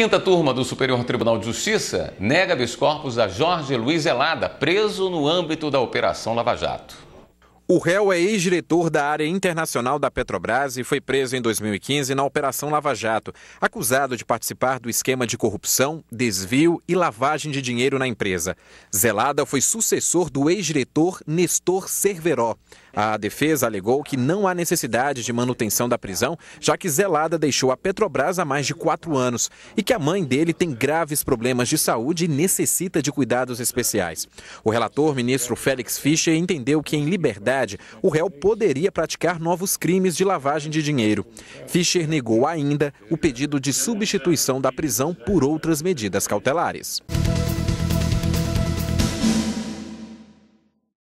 Quinta turma do Superior Tribunal de Justiça nega biscorpos a Jorge Luiz Helada, preso no âmbito da Operação Lava Jato. O réu é ex-diretor da área internacional da Petrobras e foi preso em 2015 na Operação Lava Jato, acusado de participar do esquema de corrupção, desvio e lavagem de dinheiro na empresa. Zelada foi sucessor do ex-diretor Nestor Cerveró. A defesa alegou que não há necessidade de manutenção da prisão, já que Zelada deixou a Petrobras há mais de quatro anos e que a mãe dele tem graves problemas de saúde e necessita de cuidados especiais. O relator, ministro Félix Fischer, entendeu que em liberdade o réu poderia praticar novos crimes de lavagem de dinheiro. Fischer negou ainda o pedido de substituição da prisão por outras medidas cautelares.